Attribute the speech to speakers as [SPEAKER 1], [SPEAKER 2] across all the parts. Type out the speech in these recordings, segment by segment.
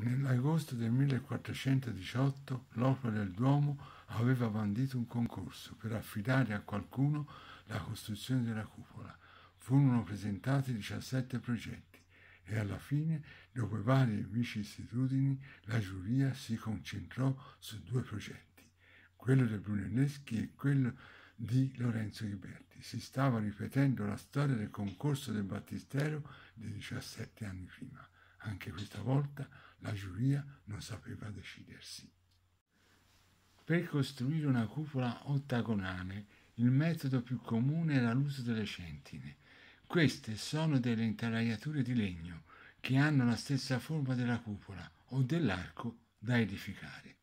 [SPEAKER 1] Nell'agosto del 1418 l'Opera del Duomo aveva bandito un concorso per affidare a qualcuno la costruzione della cupola. Furono presentati 17 progetti e alla fine, dopo varie vicissitudini, la giuria si concentrò su due progetti, quello del Brunelleschi e quello di Lorenzo Ghiberti. Si stava ripetendo la storia del concorso del Battistero di 17 anni prima. Anche questa volta la giuria non sapeva decidersi. Per costruire una cupola ottagonale il metodo più comune era l'uso delle centine. Queste sono delle intaraiature di legno che hanno la stessa forma della cupola o dell'arco da edificare.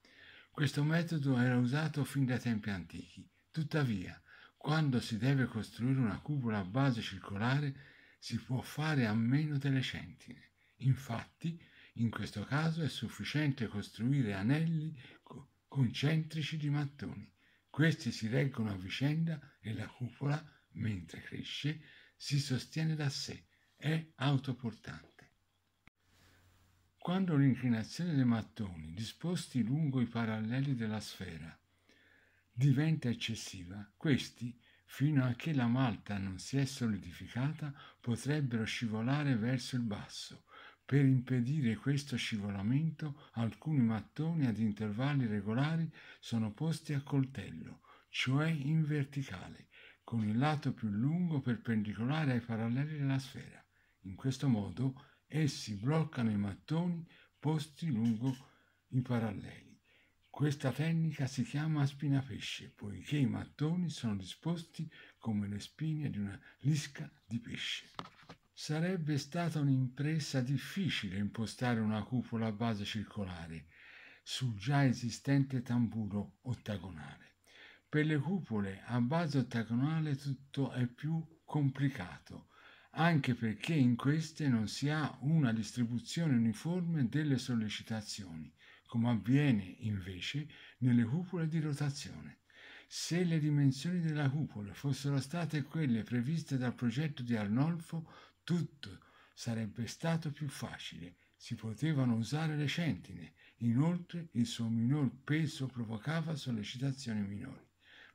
[SPEAKER 1] Questo metodo era usato fin dai tempi antichi. Tuttavia, quando si deve costruire una cupola a base circolare, si può fare a meno delle centine. Infatti, in questo caso è sufficiente costruire anelli concentrici di mattoni. Questi si reggono a vicenda e la cupola, mentre cresce, si sostiene da sé, è autoportante. Quando l'inclinazione dei mattoni, disposti lungo i paralleli della sfera, diventa eccessiva, questi, fino a che la malta non si è solidificata, potrebbero scivolare verso il basso, per impedire questo scivolamento alcuni mattoni ad intervalli regolari sono posti a coltello, cioè in verticale, con il lato più lungo perpendicolare ai paralleli della sfera. In questo modo essi bloccano i mattoni posti lungo i paralleli. Questa tecnica si chiama spina pesce, poiché i mattoni sono disposti come le spine di una lisca di pesce. Sarebbe stata un'impresa difficile impostare una cupola a base circolare sul già esistente tamburo ottagonale. Per le cupole a base ottagonale tutto è più complicato, anche perché in queste non si ha una distribuzione uniforme delle sollecitazioni, come avviene invece nelle cupole di rotazione. Se le dimensioni della cupola fossero state quelle previste dal progetto di Arnolfo, tutto sarebbe stato più facile, si potevano usare le centine, inoltre il suo minor peso provocava sollecitazioni minori.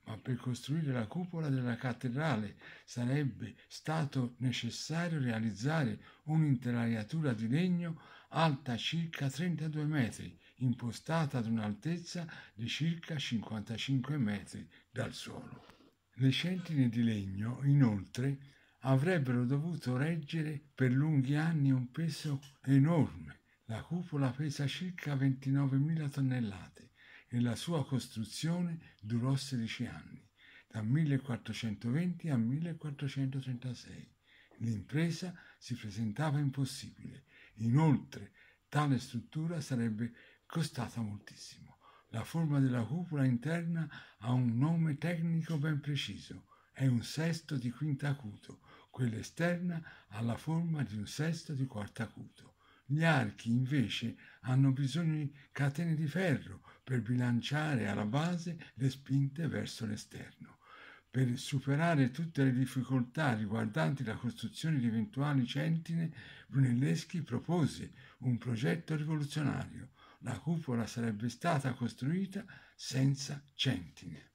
[SPEAKER 1] Ma per costruire la cupola della cattedrale sarebbe stato necessario realizzare un'interaiatura di legno alta circa 32 metri, impostata ad un'altezza di circa 55 metri dal suolo. Le centine di legno, inoltre, avrebbero dovuto reggere per lunghi anni un peso enorme. La cupola pesa circa 29.000 tonnellate e la sua costruzione durò 16 anni, da 1420 a 1436. L'impresa si presentava impossibile, inoltre tale struttura sarebbe costata moltissimo. La forma della cupola interna ha un nome tecnico ben preciso, è un sesto di quinta acuto, quella esterna ha la forma di un sesto di quarto acuto. Gli archi invece hanno bisogno di catene di ferro per bilanciare alla base le spinte verso l'esterno. Per superare tutte le difficoltà riguardanti la costruzione di eventuali centine, Brunelleschi propose un progetto rivoluzionario. La cupola sarebbe stata costruita senza centine.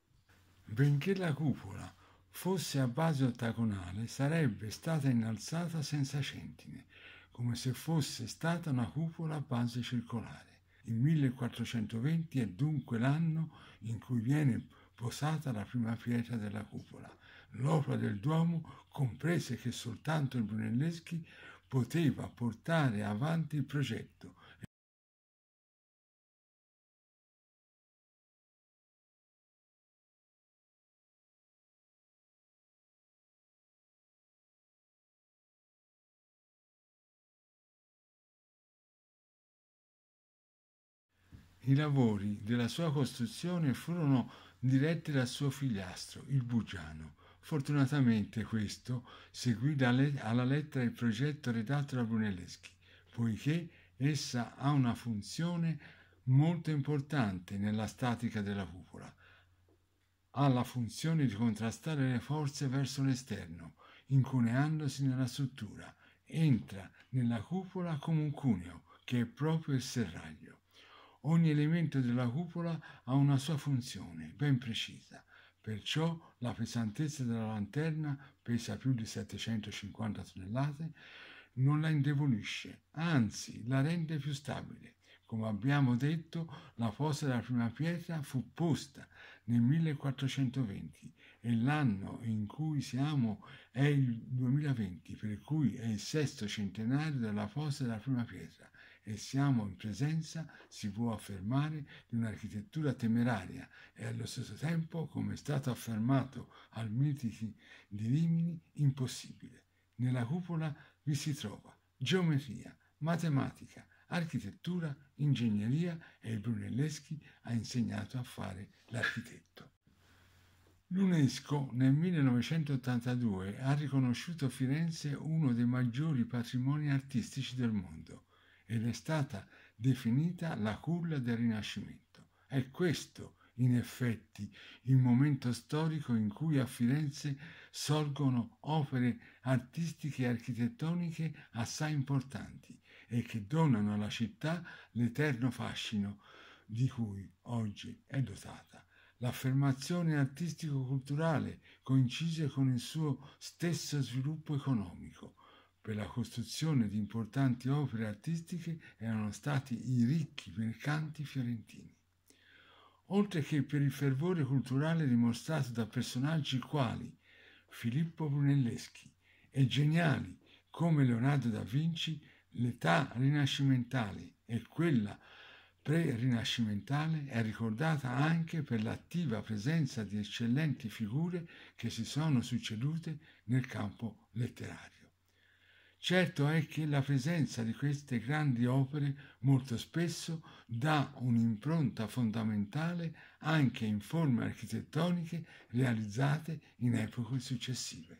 [SPEAKER 1] Benché la cupola fosse a base ottagonale sarebbe stata innalzata senza centine, come se fosse stata una cupola a base circolare. Il 1420 è dunque l'anno in cui viene posata la prima pietra della cupola, l'opera del Duomo comprese che soltanto il Brunelleschi poteva portare avanti il progetto, I lavori della sua costruzione furono diretti dal suo figliastro, il Bugiano. Fortunatamente questo seguì alla lettera il progetto redatto da Brunelleschi, poiché essa ha una funzione molto importante nella statica della cupola. Ha la funzione di contrastare le forze verso l'esterno, incuneandosi nella struttura. Entra nella cupola come un cuneo, che è proprio il serraglio. Ogni elemento della cupola ha una sua funzione ben precisa, perciò la pesantezza della lanterna pesa più di 750 tonnellate, non la indebolisce, anzi la rende più stabile. Come abbiamo detto, la posta della prima pietra fu posta nel 1420 e l'anno in cui siamo è il 2020, per cui è il sesto centenario della posta della prima pietra e siamo in presenza, si può affermare, di un'architettura temeraria e allo stesso tempo, come è stato affermato al Mitichi di Rimini, impossibile. Nella cupola vi si trova geometria, matematica, architettura, ingegneria e il Brunelleschi ha insegnato a fare l'architetto. L'UNESCO nel 1982 ha riconosciuto Firenze uno dei maggiori patrimoni artistici del mondo ed è stata definita la culla del Rinascimento. È questo, in effetti, il momento storico in cui a Firenze sorgono opere artistiche e architettoniche assai importanti e che donano alla città l'eterno fascino di cui oggi è dotata. L'affermazione artistico-culturale coincise con il suo stesso sviluppo economico, per la costruzione di importanti opere artistiche erano stati i ricchi mercanti fiorentini, oltre che per il fervore culturale dimostrato da personaggi quali Filippo Brunelleschi e geniali come Leonardo da Vinci, l'età rinascimentale e quella pre-rinascimentale è ricordata anche per l'attiva presenza di eccellenti figure che si sono succedute nel campo letterario. Certo è che la presenza di queste grandi opere molto spesso dà un'impronta fondamentale anche in forme architettoniche realizzate in epoche successive.